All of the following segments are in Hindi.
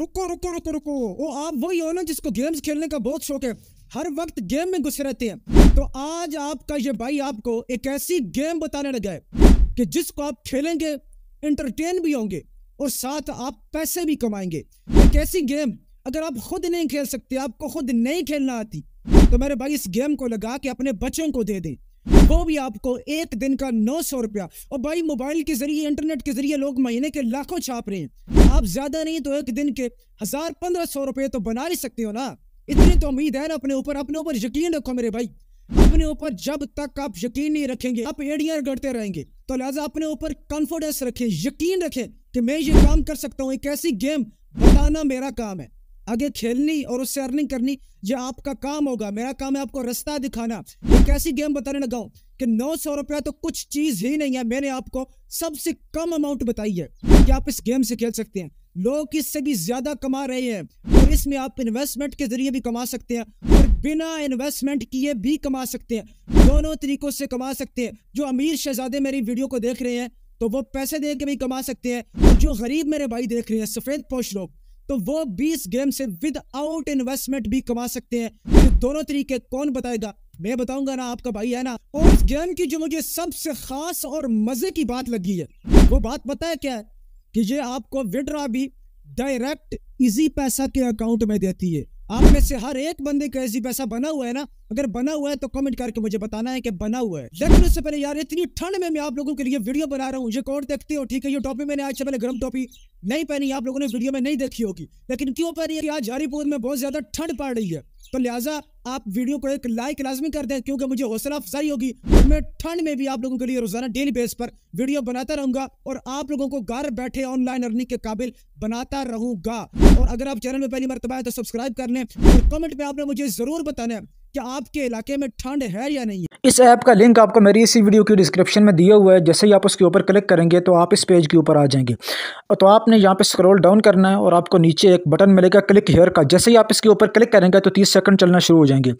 रुको रुको रुको रुको वो आप वही हो ना जिसको गेम्स खेलने का बहुत शौक है हर वक्त गेम में घुसे रहते हैं तो आज आपका ये भाई आपको एक ऐसी गेम बताने लगा है कि जिसको आप खेलेंगे इंटरटेन भी होंगे और साथ आप पैसे भी कमाएंगे एक ऐसी गेम अगर आप खुद नहीं खेल सकते आपको खुद नहीं खेलना आती तो मेरे भाई इस गेम को लगा के अपने बच्चों को दे दें वो भी आपको एक दिन का नौ सौ रुपया और भाई मोबाइल के जरिए इंटरनेट के जरिए लोग महीने के लाखों छाप रहे हैं आप ज्यादा नहीं तो एक दिन के हजार पंद्रह सौ रुपये तो बना ही सकते हो ना इतनी तो उम्मीद है ना अपने ऊपर अपने ऊपर यकीन रखो मेरे भाई अपने ऊपर जब तक आप यकीन नहीं रखेंगे आप एडियर गढ़ते रहेंगे तो लिहाजा अपने ऊपर कॉन्फिडेंस रखें यकीन रखें कि मैं ये काम कर सकता हूँ एक ऐसी गेम बताना मेरा काम है आगे खेलनी और उससे अर्निंग करनी ये आपका काम होगा मेरा काम है आपको रास्ता दिखाना एक ऐसी गेम बताने लगा कि नौ सौ रुपया तो कुछ चीज ही नहीं है मैंने आपको सबसे कम अमाउंट बताई है कि आप इस गेम से खेल सकते हैं लोग इससे भी ज्यादा कमा रहे हैं और इसमें आप इन्वेस्टमेंट के जरिए भी कमा सकते हैं और बिना इन्वेस्टमेंट किए भी कमा सकते हैं दोनों तरीकों से कमा सकते हैं जो अमीर शहजादे मेरी वीडियो को देख रहे हैं तो वो पैसे दे के भी कमा सकते हैं जो गरीब मेरे भाई देख रहे हैं सफेद पोष लोग तो वो 20 ग्राम से विदाउट इन्वेस्टमेंट भी कमा सकते हैं तो दोनों तरीके कौन बताएगा मैं बताऊंगा ना आपका भाई है ना और उस गेम की जो मुझे सबसे खास और मजे की बात लगी है वो बात पता है क्या है कि ये आपको विड्रा भी डायरेक्ट इजी पैसा के अकाउंट में देती है आप में से हर एक बंदे का इजी पैसा बना हुआ है ना अगर बना हुआ है तो कमेंट करके मुझे बताना है कि बना हुआ है लेकिन उससे पहले यार इतनी ठंड में मैं आप लोगों के लिए वीडियो बना रहा हूँ ये कौन देखते हो ठीक है ये टॉपी मैंने आज से पहले गर्म टॉपी नहीं पहनी आप लोगों ने वीडियो में नहीं देखी होगी लेकिन क्यों पहनी है कि आज हरिपुर में बहुत ज़्यादा ठंड पड़ रही है तो लिहाजा आप वीडियो को एक लाइक लाजमी कर दें क्योंकि मुझे हौसला अफजाई होगी मैं ठंड में भी आप लोगों के लिए रोजाना डेली बेस पर वीडियो बनाता रहूंगा और आप लोगों को घर बैठे ऑनलाइन अर्निंग के काबिल बनाता रहूंगा और अगर आप चैनल में पहली मरतबा है तो सब्सक्राइब कर लें और कमेंट में आपने मुझे जरूर बताना है कि आपके इलाके में ठंड है या नहीं है इस ऐप का लिंक आपको मेरी इसी वीडियो की डिस्क्रिप्शन में दिया हुआ है जैसे ही आप उसके ऊपर क्लिक करेंगे तो आप इस पेज के ऊपर आ जाएंगे तो आपने यहाँ पे स्क्रॉल डाउन करना है और आपको नीचे एक बटन मिलेगा क्लिक हेयर का जैसे ही आप इसके ऊपर क्लिक करेंगे तो तीस सेकंड चलना शुरू हो जाएंगे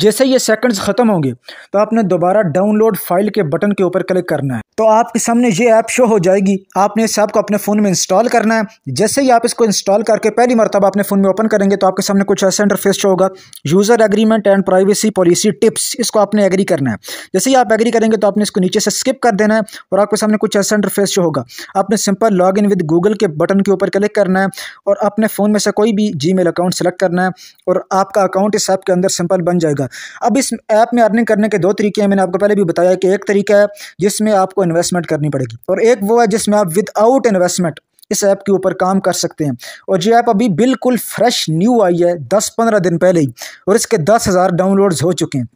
जैसे ये सेकंड्स ख़त्म होंगे तो आपने दोबारा डाउनलोड फाइल के बटन के ऊपर क्लिक करना है तो आपके सामने ये ऐप शो हो जाएगी आपने इस ऐप को अपने फ़ोन में इंस्टॉल करना है जैसे ही आप इसको इंस्टॉल करके पहली मरतब अपने फ़ोन में ओपन करेंगे तो आपके सामने कुछ ऐसा इंटरफेस शो होगा user agreement and privacy policy tips इसको आपने एग्री करना है जैसे ही आप एग्री करेंगे तो आपने इसको नीचे से स्किप कर देना है और आपके सामने कुछ ऐसा इंटरफेस शो होगा आपने simple log in with Google के बटन के ऊपर क्लिक करना है और अपने फ़ोन में से कोई भी जी अकाउंट सेलेक्ट करना है और आपका अकाउंट इस ऐप के अंदर सिंपल बन जाएगा अब इस ऐप में अर्निंग करने के दो तरीके हैं मैंने आपको पहले भी बताया कि एक तरीका है जिसमें आपको इन्वेस्टमेंट करनी पड़ेगी और एक वो है जिसमें आप विदाउट इन्वेस्टमेंट इस ऐप के ऊपर काम कर सकते हैं और ये ऐप अभी बिल्कुल फ्रेश न्यू आई है दस पंद्रह दिन पहले ही और इसके दस हज़ार डाउनलोड्स हो चुके हैं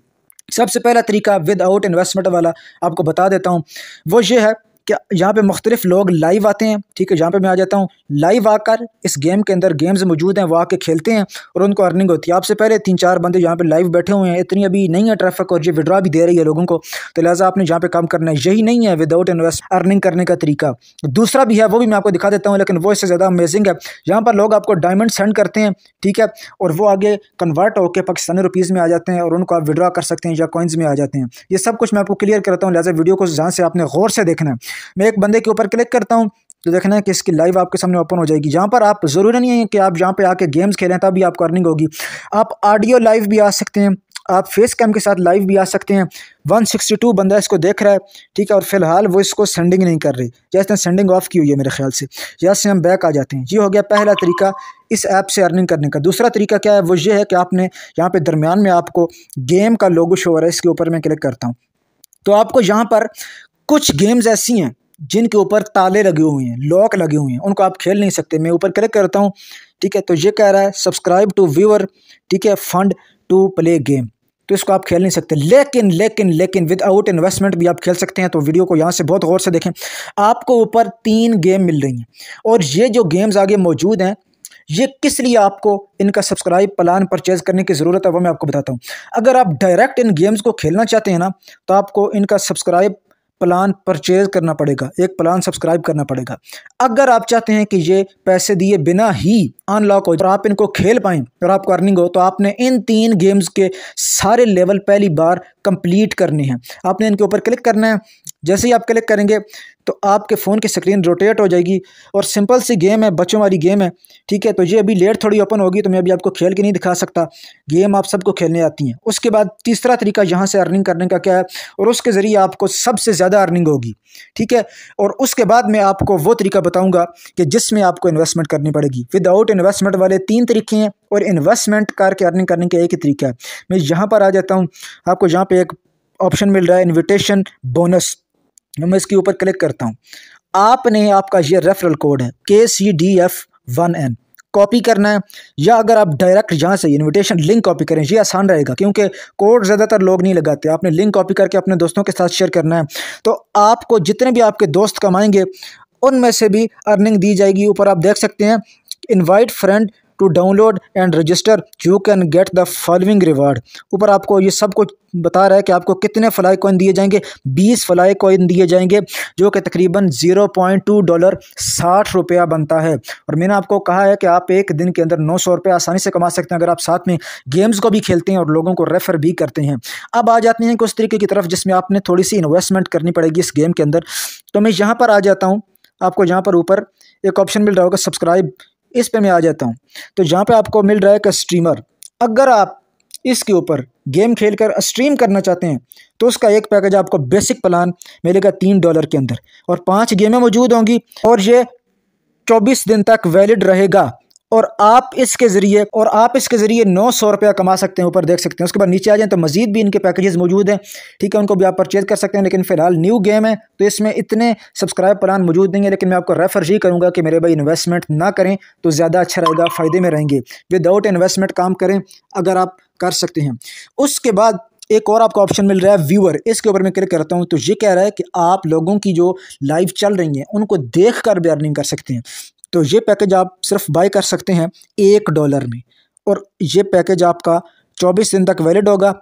सबसे पहला तरीका विदाउट इन्वेस्टमेंट वाला आपको बता देता हूँ वो ये है क्या यहाँ पे मुख्तलिफ लोग लाइव आते हैं ठीक है यहाँ पे मैं आ जाता हूँ लाइव आकर इस गेम के अंदर गेम्स मौजूद हैं वो आके खेलते हैं और उनको अर्निंग होती है आपसे पहले तीन चार बंदे यहाँ पे लाइव बैठे हुए हैं इतनी अभी नहीं है ट्रैफिक और ये विड्रा भी दे रही है लोगों को तो लिहाजा आपने यहाँ पे काम करना है यही नहीं है विदाउट इन्वेस्ट अर्निंग करने का तरीका दूसरा भी है वो भी मैं आपको दिखा देता हूँ लेकिन वो इससे ज़्यादा अमेजिंग है यहाँ पर लोग आपको डायमंड सेंड करते हैं ठीक है और वो आगे कन्वर्ट होकर पाकिस्तानी रुपीज़ में आ जाते हैं और उनको आप विड्रा कर सकते हैं या कॉइन्स में आ जाते हैं ये सब कुछ मैं आपको क्लियर करता हूँ लिहाजा वीडियो को जहाँ से आपने गौर से देखना है मैं एक बंदे के ऊपर क्लिक करता हूँ तो देखना है कि इसकी लाइव आपके सामने ओपन हो जाएगी यहाँ पर आप ज़रूरी नहीं है कि आप यहाँ पे आके गेम्स खेलें तभी आपको अर्निंग होगी आप ऑडियो लाइव भी आ सकते हैं आप फेस कैम के साथ लाइव भी आ सकते हैं 162 बंदा इसको देख रहा है ठीक है और फिलहाल वो इसको सेंडिंग नहीं कर रही या इसने सेंडिंग ऑफ की हुई है मेरे ख्याल से या से हम बैक आ जाते हैं ये हो गया पहला तरीका इस ऐप से अर्निंग करने का दूसरा तरीका क्या है वो ये है कि आपने यहाँ पे दरमियान में आपको गेम का लोगो शो हो रहा है इसके ऊपर मैं क्लिक करता हूँ तो आपको यहाँ पर कुछ गेम्स ऐसी हैं जिनके ऊपर ताले लगे हुए हैं लॉक लगे हुए हैं उनको आप खेल नहीं सकते मैं ऊपर क्लिक करता हूँ ठीक है तो ये कह रहा है सब्सक्राइब टू व्यूअर ठीक है फंड टू प्ले गेम तो इसको आप खेल नहीं सकते लेकिन लेकिन लेकिन विद आउट इन्वेस्टमेंट भी आप खेल सकते हैं तो वीडियो को यहाँ से बहुत गौर से देखें आपको ऊपर तीन गेम मिल रही हैं और ये जो गेम्स आगे मौजूद हैं ये किस लिए आपको इनका सब्सक्राइब प्लान परचेज़ करने की ज़रूरत है वो मैं आपको बताता हूँ अगर आप डायरेक्ट इन गेम्स को खेलना चाहते हैं ना तो आपको इनका सब्सक्राइब प्लान परचेज करना पड़ेगा एक प्लान सब्सक्राइब करना पड़ेगा अगर आप चाहते हैं कि ये पैसे दिए बिना ही अनलॉक हो और आप इनको खेल पाएँ और आपको अर्निंग हो तो आपने इन तीन गेम्स के सारे लेवल पहली बार कंप्लीट करने हैं आपने इनके ऊपर क्लिक करना है जैसे ही आप क्लिक करेंगे तो आपके फ़ोन की स्क्रीन रोटेट हो जाएगी और सिंपल सी गेम है बच्चों वाली गेम है ठीक है तो ये अभी लेट थोड़ी ओपन होगी तो मैं अभी आपको खेल के नहीं दिखा सकता गेम आप सबको खेलने आती हैं उसके बाद तीसरा तरीका यहाँ से अर्निंग करने का क्या है और उसके ज़रिए आपको सबसे ज़्यादा अर्निंग होगी ठीक है और उसके बाद मैं आपको वो तरीका बताऊँगा कि जिसमें आपको इन्वेस्टमेंट करनी पड़ेगी विदाउट इन्वेस्टमेंट वाले तीन तरीके हैं और इन्वेस्टमेंट करके अर्निंग करने का एक ही तरीका है मैं यहाँ पर आ जाता हूँ आपको यहाँ पर एक ऑप्शन मिल रहा है इन्विटेशन बोनस मैं इसके ऊपर क्लिक करता हूँ आपने आपका ये रेफरल कोड है K C D F one N copy करना है या अगर आप डायरेक्ट यहाँ से इनविटेशन लिंक कॉपी करें ये आसान रहेगा क्योंकि कोड ज़्यादातर लोग नहीं लगाते आपने लिंक कॉपी करके अपने दोस्तों के साथ शेयर करना है तो आपको जितने भी आपके दोस्त कमाएंगे उनमें से भी अर्निंग दी जाएगी ऊपर आप देख सकते हैं invite friend to download and register you can get the following reward ऊपर आपको ये सब कुछ बता रहा है कि आपको कितने फ्लाई कॉइन दिए जाएंगे 20 फ्लाई कॉइन दिए जाएंगे जो कि तकरीबन 0.2 डॉलर साठ रुपया बनता है और मैंने आपको कहा है कि आप एक दिन के अंदर नौ सौ रुपये आसानी से कमा सकते हैं अगर आप साथ में गेम्स को भी खेलते हैं और लोगों को रेफ़र भी करते हैं अब आ जाते हैं कुछ तरीके की तरफ जिसमें आपने थोड़ी सी इन्वेस्टमेंट करनी पड़ेगी इस गेम के अंदर तो मैं यहाँ पर आ जाता हूँ आपको यहाँ पर ऊपर एक ऑप्शन मिल रहा होगा सब्सक्राइब इस पे मैं आ जाता हूँ तो जहाँ पे आपको मिल रहा है कि स्ट्रीमर अगर आप इसके ऊपर गेम खेल कर स्ट्रीम करना चाहते हैं तो उसका एक पैकेज आपको बेसिक प्लान मिलेगा तीन डॉलर के अंदर और पाँच गेमें मौजूद होंगी और ये चौबीस दिन तक वैलिड रहेगा और आप इसके ज़रिए और आप इसके ज़रिए नौ सौ रुपया कमा सकते हैं ऊपर देख सकते हैं उसके बाद नीचे आ जाएँ तो मजीद भी इनके पैकेजेस मौजूद हैं ठीक है उनको भी आप परचेज कर सकते हैं लेकिन फ़िलहाल न्यू गेम है तो इसमें इतने सब्सक्राइब प्लान मौजूद नहीं है लेकिन मैं आपको रेफ़र ही करूँगा कि मेरे भाई इन्वेस्टमेंट ना करें तो ज़्यादा अच्छा रहेगा फ़ायदे में रहेंगे विदाउट इन्वेस्टमेंट काम करें अगर आप कर सकते हैं उसके बाद एक और आपको ऑप्शन मिल रहा है व्यूअर इसके ऊपर मैं क्लिक करता हूँ तो ये कह रहा है कि आप लोगों की जो लाइव चल रही हैं उनको देख कर भी अर्निंग कर सकते हैं तो ये पैकेज आप सिर्फ बाई कर सकते हैं एक डॉलर में और ये पैकेज आपका चौबीस दिन तक वैलिड होगा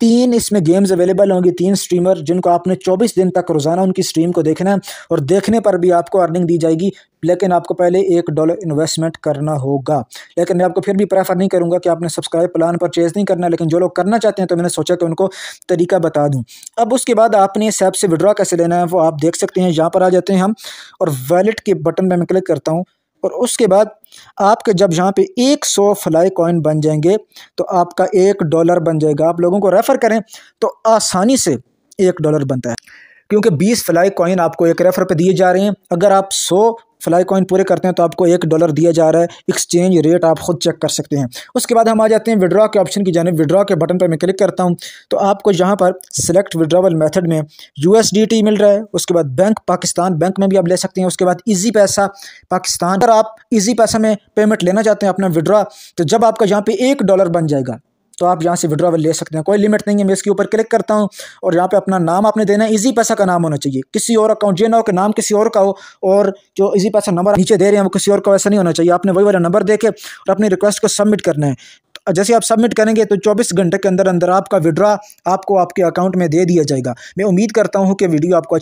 तीन इसमें गेम्स अवेलेबल होंगी तीन स्ट्रीमर जिनको आपने 24 दिन तक रोज़ाना उनकी स्ट्रीम को देखना है और देखने पर भी आपको अर्निंग दी जाएगी लेकिन आपको पहले एक डॉलर इन्वेस्टमेंट करना होगा लेकिन मैं आपको फिर भी प्रेफर नहीं करूँगा कि आपने सब्सक्राइब प्लान पर चेज नहीं करना लेकिन जो लोग करना चाहते हैं तो मैंने सोचा कि उनको तरीका बता दूँ अब उसके बाद आपने इस ऐप से विड्रॉ कैसे लेना है वो आप देख सकते हैं यहाँ पर आ जाते हैं हम और वैलेट के बटन पर मैं क्लिक करता हूँ और उसके बाद आपके जब यहाँ पे एक सौ फ्लाई कॉइन बन जाएंगे तो आपका एक डॉलर बन जाएगा आप लोगों को रेफ़र करें तो आसानी से एक डॉलर बनता है क्योंकि 20 फ्लाई कॉइन आपको एक रेफर पे दिए जा रहे हैं अगर आप 100 फ्लाई कॉइन पूरे करते हैं तो आपको एक डॉलर दिया जा रहा है एक्सचेंज रेट आप खुद चेक कर सकते हैं उसके बाद हम आ जाते हैं विड्रॉ के ऑप्शन की जाने विड्रॉ के बटन पर मैं क्लिक करता हूँ तो आपको यहाँ पर सिलेक्ट विड्रावल मैथड में यू मिल रहा है उसके बाद बैंक पाकिस्तान बैंक में भी आप ले सकते हैं उसके बाद ईजी पैसा पाकिस्तान अगर आप ईजी पैसा में पेमेंट लेना चाहते हैं अपना विड्रॉ तो जब आपका यहाँ पर एक डॉलर बन जाएगा तो आप यहाँ से विड्रॉवल ले सकते हैं कोई लिमिट नहीं है मैं इसके ऊपर क्लिक करता हूँ और यहाँ पे अपना नाम आपने देना है इजी पैसा का नाम होना चाहिए किसी और अकाउंट जे ना हो कि नाम किसी और का हो और जो इजी पैसा नंबर नीचे दे रहे हैं वो किसी और का वैसा नहीं होना चाहिए आपने वही वाला नंबर देखे और अपनी रिक्वेस्ट को सबमिट करना है तो जैसे आप सबमिट करेंगे तो 24 घंटे के अंदर अंदर आपका विड्रा आपको आपके अकाउंट में दे दिया जाएगा मैं उम्मीद करता हूं कि वीडियो आपको